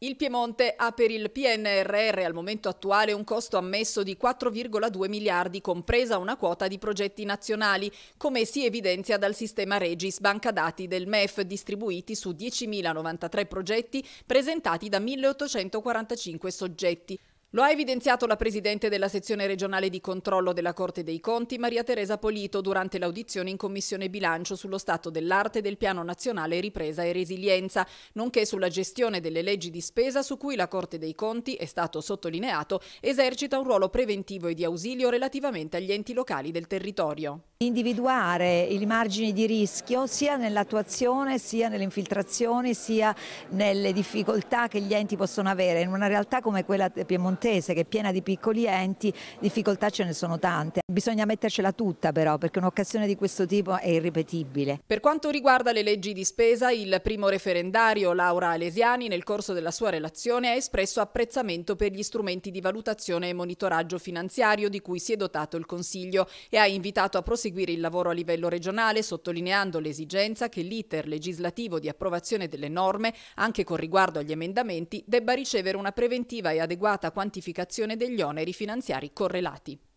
Il Piemonte ha per il PNRR al momento attuale un costo ammesso di 4,2 miliardi, compresa una quota di progetti nazionali, come si evidenzia dal sistema Regis banca dati del MEF distribuiti su 10.093 progetti presentati da 1.845 soggetti. Lo ha evidenziato la Presidente della sezione regionale di controllo della Corte dei Conti, Maria Teresa Polito, durante l'audizione in Commissione Bilancio sullo stato dell'arte del Piano Nazionale Ripresa e Resilienza, nonché sulla gestione delle leggi di spesa su cui la Corte dei Conti, è stato sottolineato, esercita un ruolo preventivo e di ausilio relativamente agli enti locali del territorio. Individuare i margini di rischio sia nell'attuazione sia nelle infiltrazioni sia nelle difficoltà che gli enti possono avere. In una realtà come quella piemontese che è piena di piccoli enti difficoltà ce ne sono tante. Bisogna mettercela tutta però perché un'occasione di questo tipo è irripetibile. Per quanto riguarda le leggi di spesa il primo referendario Laura Alesiani nel corso della sua relazione ha espresso apprezzamento per gli strumenti di valutazione e monitoraggio finanziario di cui si è dotato il Consiglio e ha invitato a proseguire proseguire il lavoro a livello regionale sottolineando l'esigenza che l'iter legislativo di approvazione delle norme, anche con riguardo agli emendamenti, debba ricevere una preventiva e adeguata quantificazione degli oneri finanziari correlati.